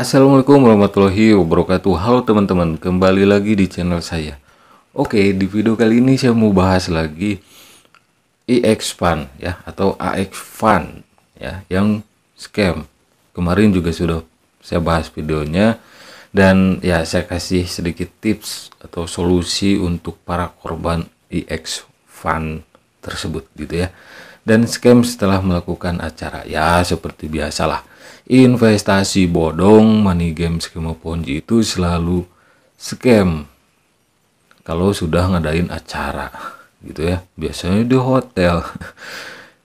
Assalamualaikum warahmatullahi wabarakatuh Halo teman-teman kembali lagi di channel saya Oke di video kali ini saya mau bahas lagi EX Fund ya atau AX Fund ya yang scam kemarin juga sudah saya bahas videonya dan ya saya kasih sedikit tips atau solusi untuk para korban EX Fund tersebut gitu ya dan scam setelah melakukan acara ya seperti biasalah investasi bodong money game skema ponji itu selalu scam kalau sudah ngadain acara gitu ya biasanya di hotel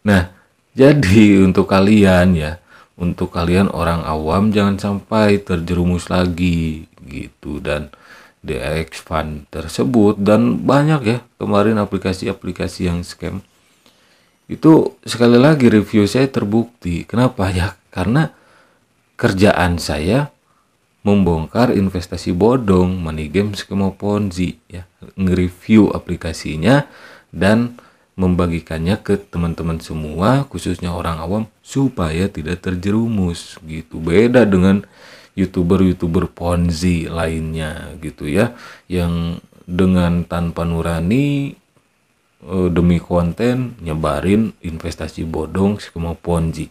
nah jadi untuk kalian ya untuk kalian orang awam jangan sampai terjerumus lagi gitu dan DX Fund tersebut dan banyak ya kemarin aplikasi-aplikasi yang scam itu sekali lagi review saya terbukti. Kenapa ya? Karena kerjaan saya membongkar investasi bodong, money games, kemau ponzi ya, nge-review aplikasinya dan membagikannya ke teman-teman semua khususnya orang awam supaya tidak terjerumus gitu. Beda dengan youtuber-youtuber ponzi lainnya gitu ya yang dengan tanpa nurani Eh, demi konten nyebarin investasi bodong skema ponzi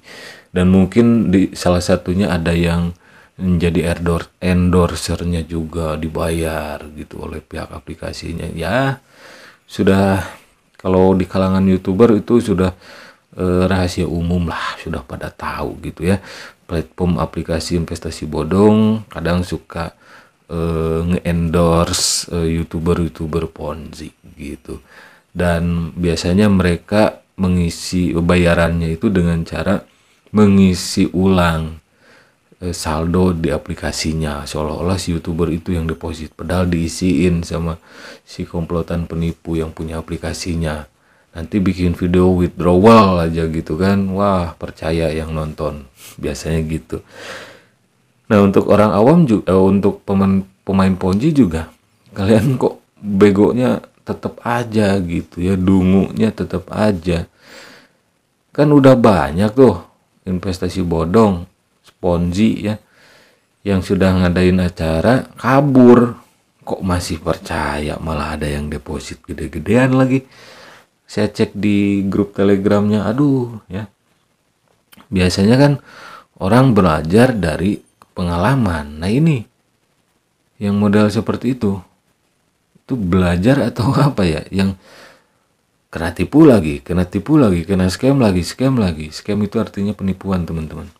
dan mungkin di salah satunya ada yang menjadi endorsernya juga dibayar gitu oleh pihak aplikasinya ya sudah kalau di kalangan youtuber itu sudah eh, rahasia umum lah sudah pada tahu gitu ya platform aplikasi investasi bodong kadang suka eh, nge-endorse eh, youtuber-youtuber ponzi gitu dan biasanya mereka mengisi bayarannya itu dengan cara mengisi ulang eh, saldo di aplikasinya seolah-olah si youtuber itu yang deposit pedal diisiin sama si komplotan penipu yang punya aplikasinya nanti bikin video withdrawal aja gitu kan wah percaya yang nonton biasanya gitu nah untuk orang awam juga eh, untuk pemain pemain ponzi juga kalian kok begonya tetap aja gitu ya dungunya tetap aja kan udah banyak tuh investasi bodong sponji ya yang sudah ngadain acara kabur kok masih percaya malah ada yang deposit gede-gedean lagi saya cek di grup telegramnya aduh ya biasanya kan orang belajar dari pengalaman nah ini yang modal seperti itu itu belajar atau apa ya yang kena tipu lagi kena tipu lagi kena scam lagi scam lagi scam itu artinya penipuan teman-teman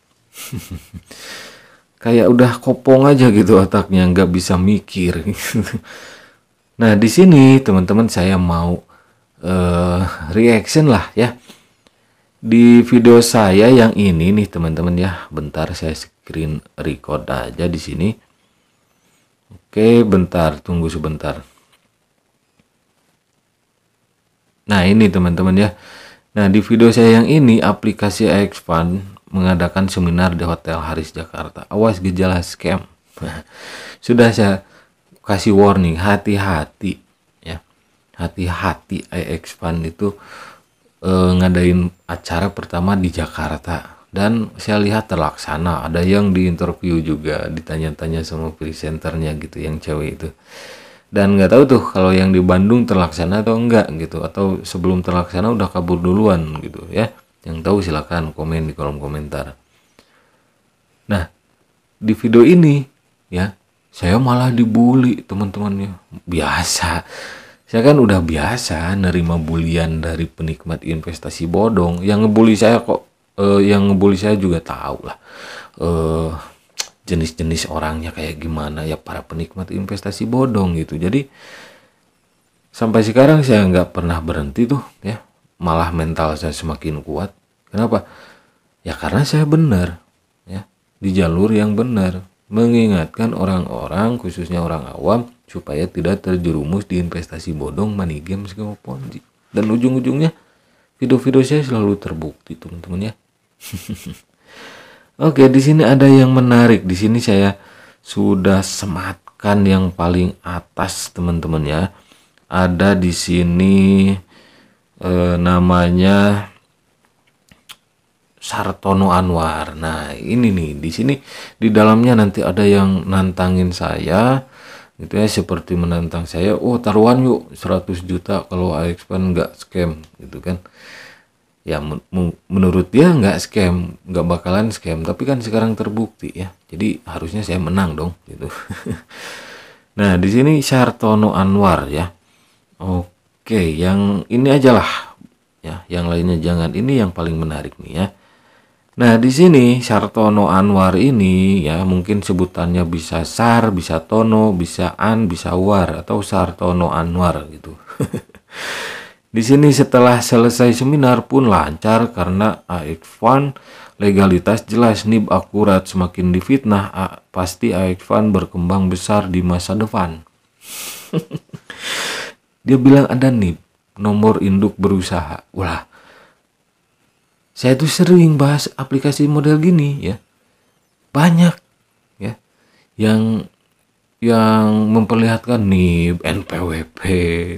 kayak udah kopong aja gitu otaknya nggak bisa mikir nah di sini teman-teman saya mau uh, reaction lah ya di video saya yang ini nih teman-teman ya bentar saya screen record aja di sini oke bentar tunggu sebentar Nah ini teman-teman ya. Nah di video saya yang ini aplikasi Expand mengadakan seminar di Hotel Haris Jakarta. Awas gejala scam. Sudah saya kasih warning, hati-hati ya. Hati-hati Expand eh, itu e, ngadain acara pertama di Jakarta dan saya lihat terlaksana ada yang diinterview juga ditanya-tanya sama presenternya gitu yang cewek itu dan nggak tahu tuh kalau yang di Bandung terlaksana atau enggak gitu atau sebelum terlaksana udah kabur duluan gitu ya yang tahu silahkan komen di kolom komentar nah di video ini ya saya malah dibully teman-temannya biasa saya kan udah biasa nerima bulian dari penikmat investasi bodong yang ngebully saya kok eh, yang ngebully saya juga tahu lah eh, jenis-jenis orangnya kayak gimana ya para penikmat investasi bodong gitu jadi sampai sekarang saya nggak pernah berhenti tuh ya malah mental saya semakin kuat kenapa ya karena saya benar ya di jalur yang benar mengingatkan orang-orang khususnya orang awam supaya tidak terjerumus di investasi bodong money games segala ponzi dan ujung-ujungnya video-video saya selalu terbukti teman-teman ya Oke, di sini ada yang menarik. Di sini saya sudah sematkan yang paling atas, teman-teman ya. Ada di sini eh, namanya Sartono Anwar. Nah, ini nih, di sini di dalamnya nanti ada yang nantangin saya gitu ya seperti menantang saya, "Oh, taruhan yuk 100 juta kalau Aexpan nggak scam." gitu kan ya menurut dia nggak scam nggak bakalan scam tapi kan sekarang terbukti ya jadi harusnya saya menang dong gitu nah di sini Syartono Anwar ya oke yang ini aja lah ya yang lainnya jangan ini yang paling menarik nih ya nah di sini Syartono Anwar ini ya mungkin sebutannya bisa Sar bisa Tono bisa An bisa War atau Sartono Anwar gitu Di sini setelah selesai seminar pun lancar karena A legalitas jelas nib akurat semakin difitnah A, pasti A berkembang besar di masa depan. Dia bilang ada nib nomor induk berusaha. Wah, saya tuh sering bahas aplikasi model gini ya. Banyak ya yang yang memperlihatkan NIP, NPWP,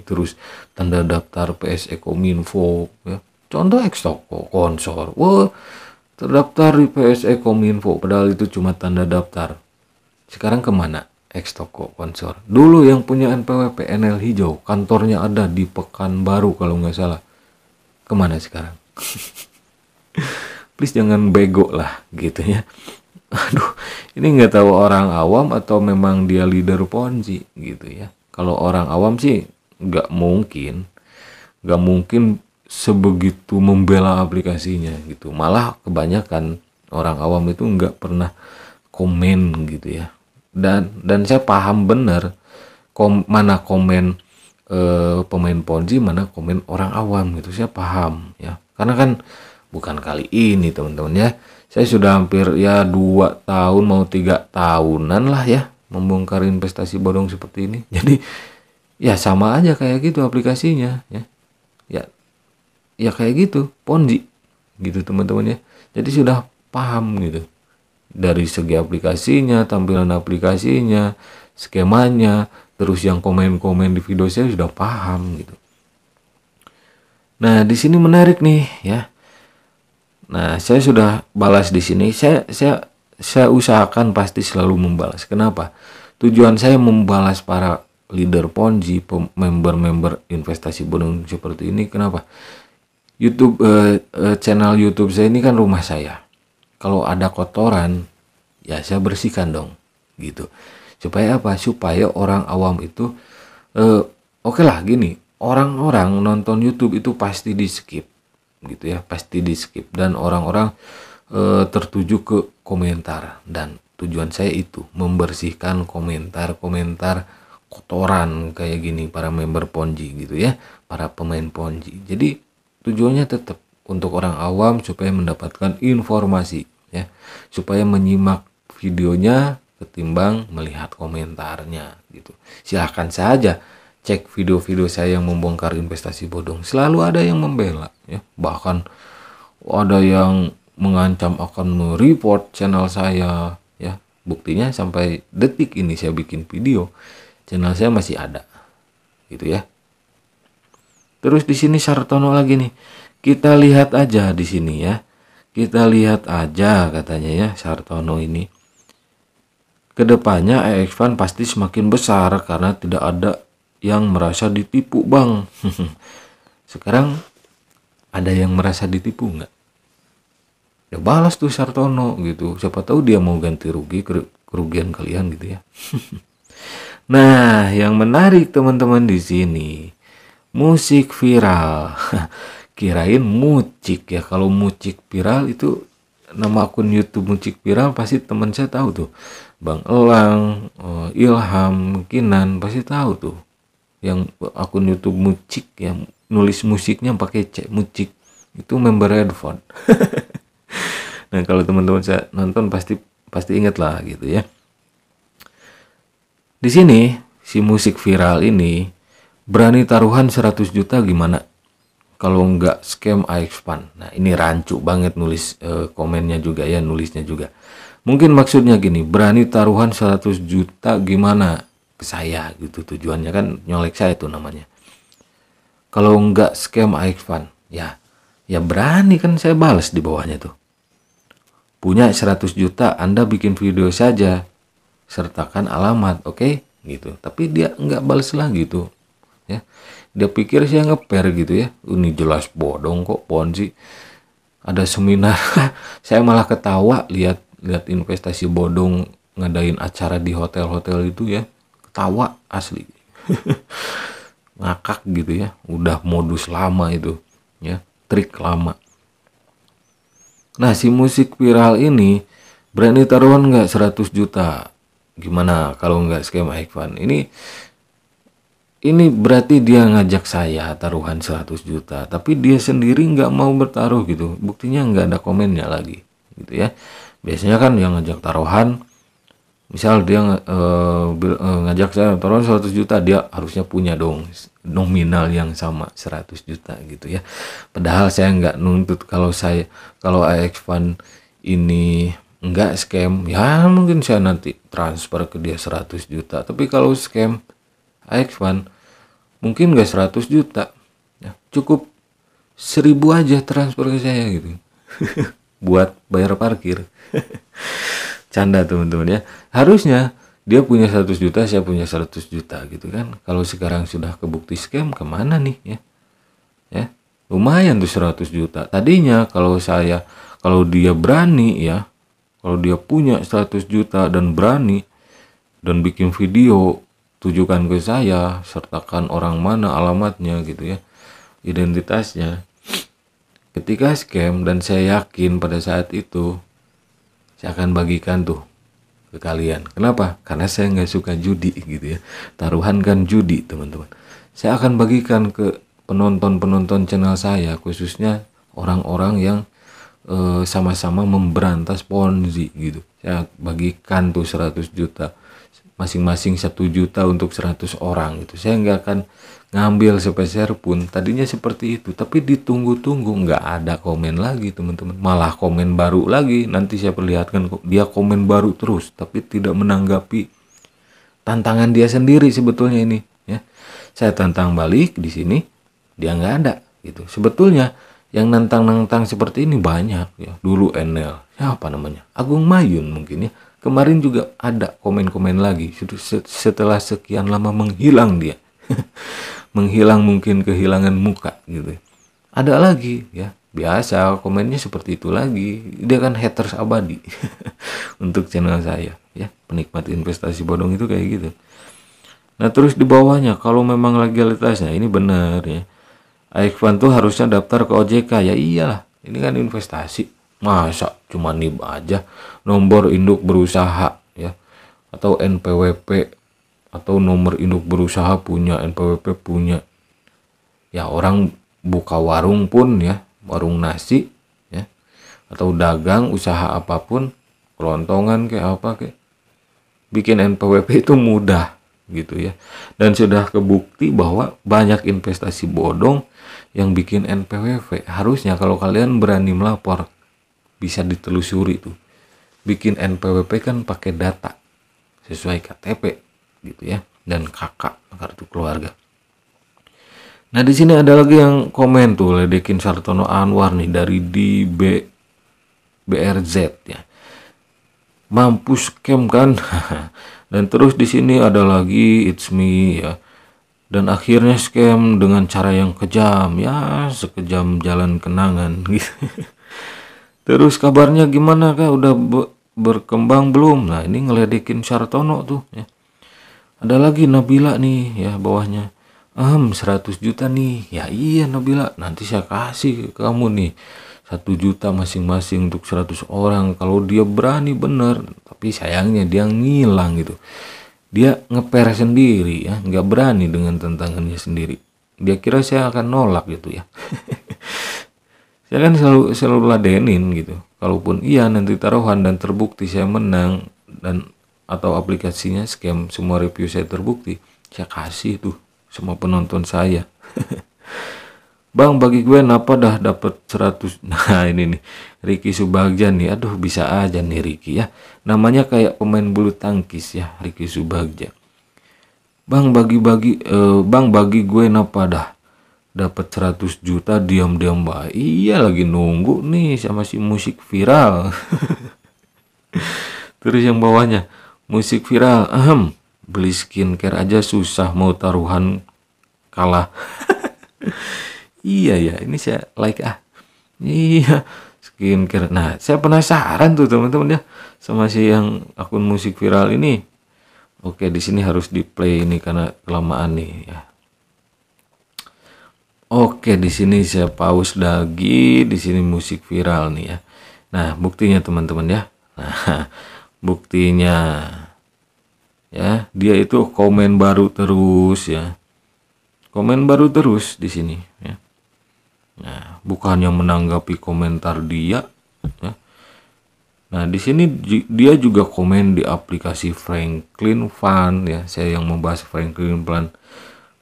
terus tanda daftar PSE Kominfo, ya. contoh Toko, konsor, wah terdaftar di PSE Kominfo, padahal itu cuma tanda daftar. Sekarang kemana? Toko, Konsor. Dulu yang punya NPWP NL Hijau, kantornya ada di Pekanbaru kalau nggak salah. Kemana sekarang? Please jangan bego lah gitu ya aduh ini nggak tahu orang awam atau memang dia leader ponzi gitu ya kalau orang awam sih nggak mungkin nggak mungkin sebegitu membela aplikasinya gitu malah kebanyakan orang awam itu nggak pernah komen gitu ya dan dan saya paham benar kom, mana komen e, pemain ponzi mana komen orang awam gitu saya paham ya karena kan bukan kali ini teman-teman ya saya sudah hampir ya dua tahun mau tiga tahunan lah ya membongkar investasi bodong seperti ini jadi ya sama aja kayak gitu aplikasinya ya ya ya kayak gitu ponzi gitu teman-teman ya jadi sudah paham gitu dari segi aplikasinya tampilan aplikasinya skemanya terus yang komen-komen di video saya sudah paham gitu. Nah, di sini menarik nih ya. Nah, saya sudah balas di sini. Saya saya saya usahakan pasti selalu membalas. Kenapa? Tujuan saya membalas para leader Ponzi, member-member investasi bodong seperti ini. Kenapa? YouTube eh, eh, channel YouTube saya ini kan rumah saya. Kalau ada kotoran, ya saya bersihkan dong, gitu. Supaya apa? Supaya orang awam itu eh, oke okay lah gini. Orang-orang nonton YouTube itu pasti di skip gitu ya pasti di skip dan orang-orang e, tertuju ke komentar dan tujuan saya itu membersihkan komentar-komentar kotoran kayak gini para member Ponji gitu ya para pemain Ponji jadi tujuannya tetap untuk orang awam supaya mendapatkan informasi ya supaya menyimak videonya ketimbang melihat komentarnya gitu silahkan saja cek video-video saya yang membongkar investasi bodong selalu ada yang membela ya bahkan ada yang mengancam akan mereport channel saya ya buktinya sampai detik ini saya bikin video channel saya masih ada gitu ya terus di sini Sartono lagi nih kita lihat aja di sini ya kita lihat aja katanya ya Sartono ini kedepannya Evan pasti semakin besar karena tidak ada yang merasa ditipu bang. Sekarang ada yang merasa ditipu nggak? Ya balas tuh Sartono gitu. Siapa tahu dia mau ganti rugi kerugian kalian gitu ya. nah, yang menarik teman-teman di sini musik viral. Kirain mucik ya kalau mucik viral itu nama akun YouTube Mucik Viral pasti teman saya tahu tuh. Bang Elang, eh, Ilham, Kinan pasti tahu tuh yang akun YouTube Mucik yang nulis musiknya pakai cek Mucik itu member headphone. nah kalau teman-teman saya nonton pasti pasti inget lah gitu ya di sini si musik viral ini berani taruhan 100 juta gimana kalau nggak scam expand nah ini rancu banget nulis e, komennya juga ya nulisnya juga mungkin maksudnya gini berani taruhan 100 juta gimana ke saya gitu tujuannya kan nyolek saya itu namanya kalau nggak skema Aikvan ya ya berani kan saya balas di bawahnya tuh punya 100 juta Anda bikin video saja sertakan alamat oke okay? gitu tapi dia nggak balas lagi tuh ya dia pikir saya ngeper gitu ya ini jelas bodong kok ponzi ada seminar saya malah ketawa lihat lihat investasi bodong ngadain acara di hotel-hotel itu ya tawa asli ngakak gitu ya udah modus lama itu ya trik lama nah si musik viral ini berani taruhan nggak 100 juta gimana kalau nggak skema Ikhwan ini ini berarti dia ngajak saya taruhan 100 juta tapi dia sendiri nggak mau bertaruh gitu buktinya nggak ada komennya lagi gitu ya biasanya kan yang ngajak taruhan misal dia uh, ngajak saya taruh 100 juta dia harusnya punya dong nominal yang sama 100 juta gitu ya padahal saya nggak nuntut kalau saya kalau AX Fund ini nggak scam ya mungkin saya nanti transfer ke dia 100 juta tapi kalau scam AX Fund mungkin nggak 100 juta ya, cukup seribu aja transfer ke saya gitu buat bayar parkir canda teman-teman ya harusnya dia punya 100 juta saya punya 100 juta gitu kan kalau sekarang sudah kebukti scam kemana nih ya ya lumayan tuh 100 juta tadinya kalau saya kalau dia berani ya kalau dia punya 100 juta dan berani dan bikin video tujukan ke saya sertakan orang mana alamatnya gitu ya identitasnya ketika scam dan saya yakin pada saat itu saya akan bagikan tuh ke kalian. Kenapa? Karena saya nggak suka judi gitu ya. Taruhan kan judi teman-teman. Saya akan bagikan ke penonton-penonton channel saya khususnya orang-orang yang eh, sama-sama e, memberantas ponzi gitu. Saya bagikan tuh 100 juta masing-masing satu -masing juta untuk 100 orang gitu. Saya nggak akan ngambil sepeser pun tadinya seperti itu tapi ditunggu-tunggu nggak ada komen lagi teman-teman malah komen baru lagi nanti saya perlihatkan kok dia komen baru terus tapi tidak menanggapi tantangan dia sendiri sebetulnya ini ya saya tantang balik di sini dia nggak ada gitu sebetulnya yang nantang-nantang seperti ini banyak ya dulu Enel siapa namanya Agung Mayun mungkin ya kemarin juga ada komen-komen lagi setelah sekian lama menghilang dia menghilang mungkin kehilangan muka gitu ada lagi ya biasa komennya seperti itu lagi dia kan haters abadi untuk channel saya ya penikmat investasi bodong itu kayak gitu nah terus di bawahnya kalau memang legalitasnya ini benar ya Aikvan tuh harusnya daftar ke OJK ya iyalah ini kan investasi masa cuma nib aja nomor induk berusaha ya atau NPWP atau nomor induk berusaha punya NPWP punya ya orang buka warung pun ya warung nasi ya atau dagang usaha apapun kelontongan kayak apa kayak bikin NPWP itu mudah gitu ya dan sudah kebukti bahwa banyak investasi bodong yang bikin NPWP harusnya kalau kalian berani melapor bisa ditelusuri tuh bikin NPWP kan pakai data sesuai KTP gitu ya dan kakak kartu keluarga nah di sini ada lagi yang komen tuh ledekin Sartono Anwar nih dari di B BRZ ya mampus scam kan dan terus di sini ada lagi it's me ya dan akhirnya scam dengan cara yang kejam ya sekejam jalan kenangan gitu terus kabarnya gimana kak udah berkembang belum nah ini ngeledekin Sartono tuh ya ada lagi Nabila nih ya bawahnya am 100 juta nih ya iya Nabila nanti saya kasih ke kamu nih satu juta masing-masing untuk 100 orang kalau dia berani bener tapi sayangnya dia ngilang gitu dia ngeper sendiri ya nggak berani dengan tantangannya sendiri dia kira saya akan nolak gitu ya saya kan selalu selalu ladenin gitu kalaupun iya nanti taruhan dan terbukti saya menang dan atau aplikasinya scam semua review saya terbukti saya kasih tuh semua penonton saya Bang bagi gue kenapa dah dapat 100 nah ini nih Ricky Subagja nih aduh bisa aja nih Ricky ya namanya kayak pemain bulu tangkis ya Ricky Subagja Bang bagi-bagi eh, Bang bagi gue kenapa dah dapat 100 juta diam-diam -diam, iya lagi nunggu nih sama si musik viral terus yang bawahnya musik viral ahem beli skincare aja susah mau taruhan kalah iya ya ini saya like ah iya skincare nah saya penasaran tuh teman-teman ya sama si yang akun musik viral ini oke di sini harus di play ini karena kelamaan nih ya oke di sini saya pause lagi di sini musik viral nih ya nah buktinya teman-teman ya nah buktinya ya dia itu komen baru terus ya komen baru terus di sini ya nah bukannya menanggapi komentar dia ya nah di sini dia juga komen di aplikasi Franklin Fun ya saya yang membahas Franklin Fun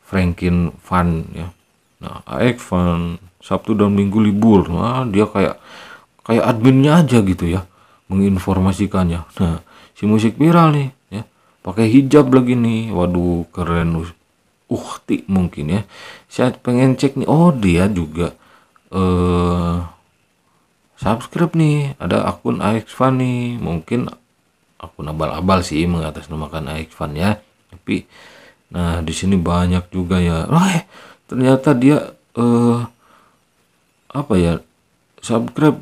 Franklin Fun ya nah AX Fun Sabtu dan Minggu libur nah dia kayak kayak adminnya aja gitu ya menginformasikannya nah si musik viral nih ya pakai hijab lagi nih waduh keren uhti mungkin ya saya pengen cek nih oh dia juga eh subscribe nih ada akun Aexfan nih mungkin akun abal-abal sih mengatasnamakan Fan ya tapi nah di sini banyak juga ya oh, eh, ternyata dia eh apa ya subscribe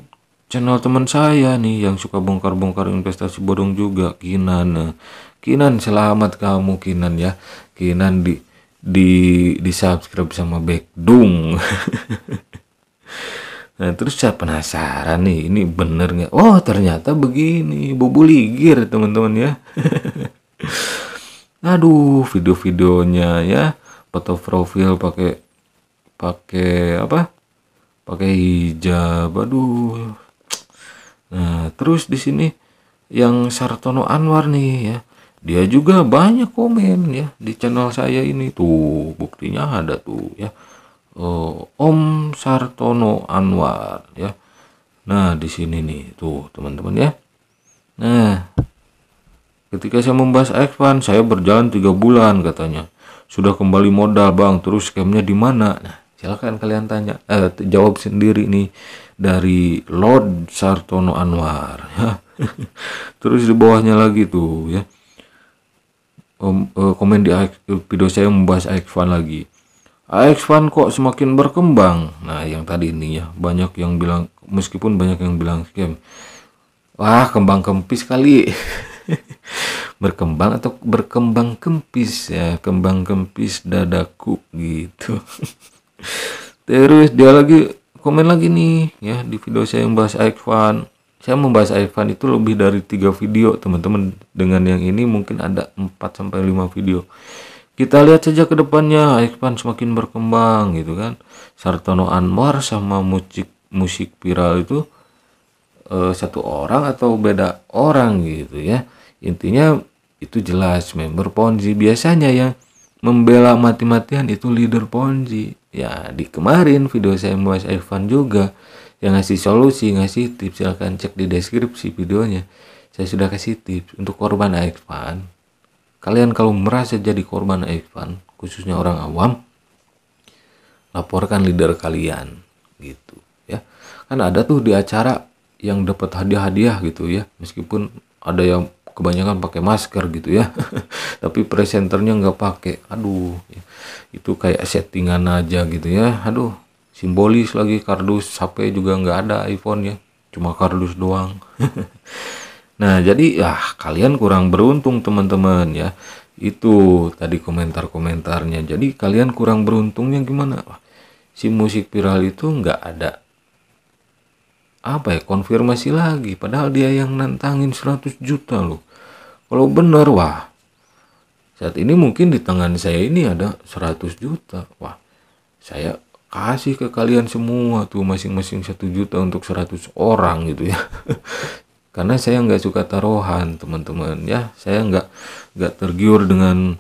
channel teman saya nih yang suka bongkar-bongkar investasi bodong juga Kinan eh. Kinan selamat kamu Kinan ya Kinan di di di subscribe sama Backdung nah terus saya penasaran nih ini bener nggak oh ternyata begini bobo ligir teman-teman ya aduh video-videonya ya foto profil pakai pakai apa pakai hijab aduh Nah, terus di sini yang Sartono Anwar nih ya. Dia juga banyak komen ya di channel saya ini tuh buktinya ada tuh ya. Uh, Om Sartono Anwar ya. Nah, di sini nih tuh teman-teman ya. Nah, ketika saya membahas Evan, saya berjalan tiga bulan katanya. Sudah kembali modal, Bang. Terus scamnya di mana? Nah, silahkan kalian tanya eh, jawab sendiri nih dari Lord Sartono Anwar terus di bawahnya lagi tuh ya um, uh, komen di video saya membahas AX1 lagi AX1 kok semakin berkembang nah yang tadi ini ya banyak yang bilang meskipun banyak yang bilang scam wah kembang kempis kali berkembang atau berkembang kempis ya kembang kempis dadaku gitu terus dia lagi komen lagi nih ya di video saya yang bahas Aifan saya membahas Aifan itu lebih dari tiga video teman-teman dengan yang ini mungkin ada 4 sampai lima video kita lihat saja ke depannya Aifan semakin berkembang gitu kan Sartono Anwar sama musik musik viral itu e, satu orang atau beda orang gitu ya intinya itu jelas member Ponzi biasanya yang membela mati-matian itu leader Ponzi ya di kemarin video saya membahas Evan juga yang ngasih solusi ngasih tips silahkan cek di deskripsi videonya saya sudah kasih tips untuk korban Evan kalian kalau merasa jadi korban Evan khususnya orang awam laporkan leader kalian gitu ya kan ada tuh di acara yang dapat hadiah-hadiah gitu ya meskipun ada yang kebanyakan pakai masker gitu ya tapi presenternya nggak pakai aduh ya. itu kayak settingan aja gitu ya aduh simbolis lagi kardus HP juga nggak ada iPhone ya cuma kardus doang nah jadi ya kalian kurang beruntung teman-teman ya itu tadi komentar-komentarnya jadi kalian kurang beruntungnya gimana si musik viral itu nggak ada apa ya konfirmasi lagi padahal dia yang nantangin 100 juta loh kalau benar wah saat ini mungkin di tangan saya ini ada 100 juta wah saya kasih ke kalian semua tuh masing-masing satu -masing juta untuk 100 orang gitu ya karena saya nggak suka taruhan teman-teman ya saya nggak nggak tergiur dengan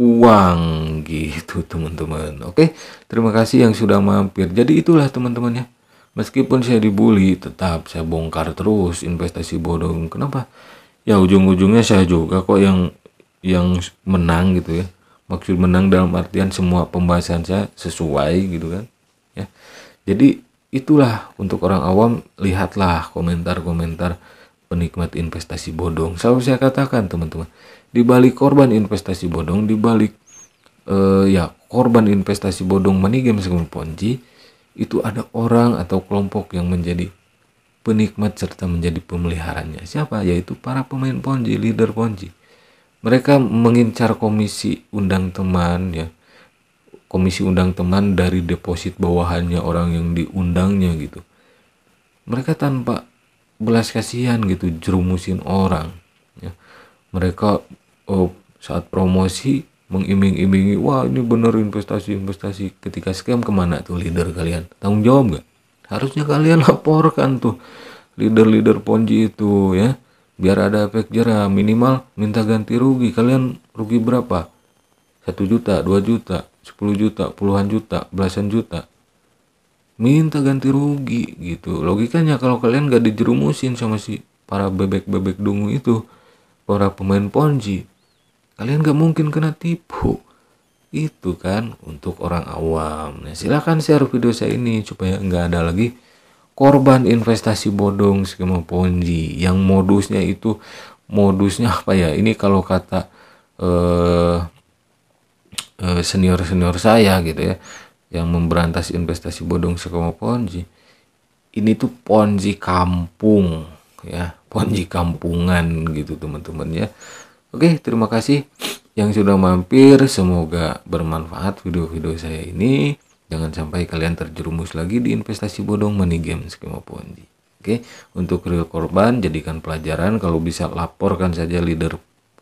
uang gitu teman-teman oke terima kasih yang sudah mampir jadi itulah teman-teman ya meskipun saya dibully tetap saya bongkar terus investasi bodong kenapa ya ujung-ujungnya saya juga kok yang yang menang gitu ya maksud menang dalam artian semua pembahasan saya sesuai gitu kan ya jadi itulah untuk orang awam lihatlah komentar-komentar penikmat investasi bodong Saya saya katakan teman-teman di balik korban investasi bodong di balik eh, ya korban investasi bodong money game sebagai ponji itu ada orang atau kelompok yang menjadi penikmat serta menjadi pemeliharannya. Siapa? Yaitu para pemain ponji, leader ponji. Mereka mengincar komisi undang teman ya. Komisi undang teman dari deposit bawahannya orang yang diundangnya gitu. Mereka tanpa belas kasihan gitu jerumusin orang ya. Mereka oh, saat promosi mengiming-imingi wah ini bener investasi-investasi ketika scam kemana tuh leader kalian tanggung jawab nggak harusnya kalian laporkan tuh leader-leader ponji itu ya biar ada efek jerah minimal minta ganti rugi kalian rugi berapa satu juta dua juta 10 juta puluhan juta belasan juta minta ganti rugi gitu logikanya kalau kalian gak dijerumusin sama si para bebek-bebek dungu itu para pemain ponji. Kalian gak mungkin kena tipu. Itu kan untuk orang awam. Nah, ya, silahkan share video saya ini supaya nggak ada lagi korban investasi bodong skema ponzi yang modusnya itu modusnya apa ya ini kalau kata eh, eh, senior senior saya gitu ya yang memberantas investasi bodong skema ponzi ini tuh ponzi kampung ya ponzi kampungan gitu teman-teman ya Oke, terima kasih yang sudah mampir. Semoga bermanfaat video-video saya ini. Jangan sampai kalian terjerumus lagi di investasi bodong money game skema ponzi. Oke, untuk real korban jadikan pelajaran kalau bisa laporkan saja leader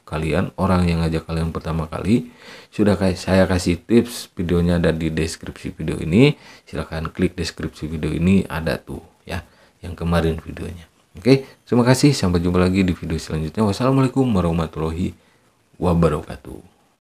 kalian, orang yang ngajak kalian pertama kali. Sudah saya kasih tips, videonya ada di deskripsi video ini. Silahkan klik deskripsi video ini, ada tuh ya yang kemarin videonya. Oke, terima kasih. Sampai jumpa lagi di video selanjutnya. Wassalamualaikum warahmatullahi wabarakatuh.